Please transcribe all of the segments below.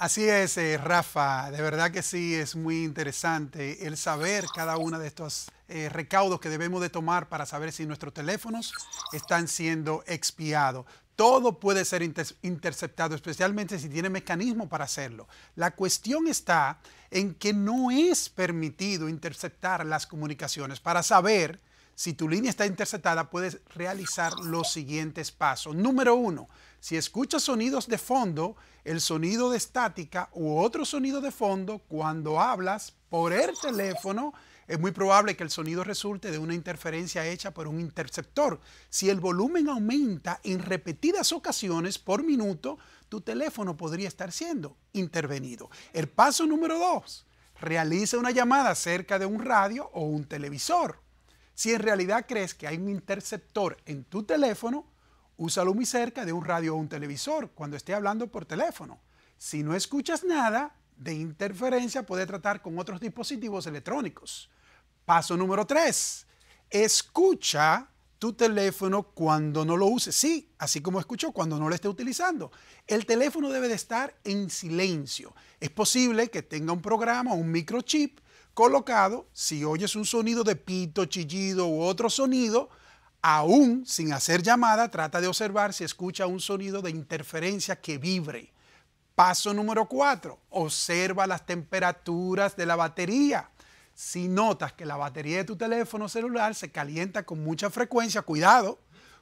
Así es, eh, Rafa, de verdad que sí, es muy interesante el saber cada uno de estos eh, recaudos que debemos de tomar para saber si nuestros teléfonos están siendo expiados. Todo puede ser interceptado, especialmente si tiene mecanismo para hacerlo. La cuestión está en que no es permitido interceptar las comunicaciones para saber si tu línea está interceptada, puedes realizar los siguientes pasos. Número uno, si escuchas sonidos de fondo, el sonido de estática u otro sonido de fondo, cuando hablas por el teléfono, es muy probable que el sonido resulte de una interferencia hecha por un interceptor. Si el volumen aumenta en repetidas ocasiones por minuto, tu teléfono podría estar siendo intervenido. El paso número dos, realiza una llamada cerca de un radio o un televisor. Si en realidad crees que hay un interceptor en tu teléfono, úsalo muy cerca de un radio o un televisor cuando esté hablando por teléfono. Si no escuchas nada de interferencia, puede tratar con otros dispositivos electrónicos. Paso número 3. Escucha tu teléfono cuando no lo uses. Sí, así como escucho cuando no lo esté utilizando. El teléfono debe de estar en silencio. Es posible que tenga un programa, o un microchip, colocado, si oyes un sonido de pito, chillido u otro sonido, aún sin hacer llamada, trata de observar si escucha un sonido de interferencia que vibre. Paso número 4. Observa las temperaturas de la batería. Si notas que la batería de tu teléfono celular se calienta con mucha frecuencia, cuidado,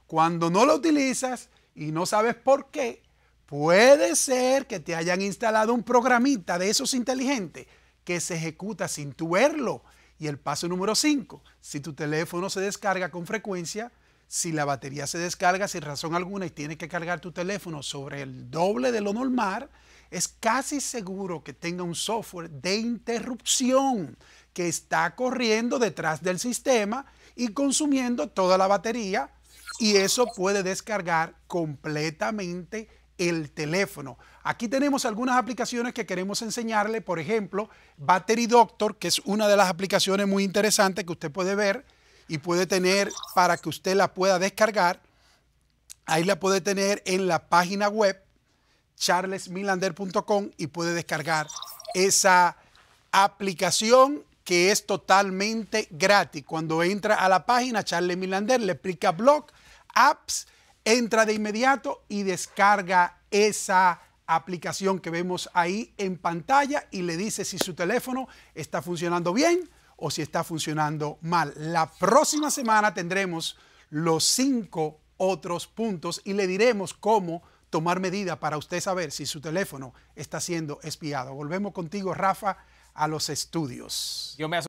cuando no la utilizas y no sabes por qué, puede ser que te hayan instalado un programita de esos inteligentes que se ejecuta sin tu verlo. Y el paso número 5, si tu teléfono se descarga con frecuencia, si la batería se descarga sin razón alguna y tienes que cargar tu teléfono sobre el doble de lo normal, es casi seguro que tenga un software de interrupción que está corriendo detrás del sistema y consumiendo toda la batería y eso puede descargar completamente el teléfono. Aquí tenemos algunas aplicaciones que queremos enseñarle, por ejemplo, Battery Doctor, que es una de las aplicaciones muy interesantes que usted puede ver y puede tener para que usted la pueda descargar. Ahí la puede tener en la página web charlesmilander.com y puede descargar esa aplicación que es totalmente gratis. Cuando entra a la página Charles Milander, le explica blog, apps Entra de inmediato y descarga esa aplicación que vemos ahí en pantalla y le dice si su teléfono está funcionando bien o si está funcionando mal. La próxima semana tendremos los cinco otros puntos y le diremos cómo tomar medidas para usted saber si su teléfono está siendo espiado. Volvemos contigo, Rafa, a los estudios. Yo me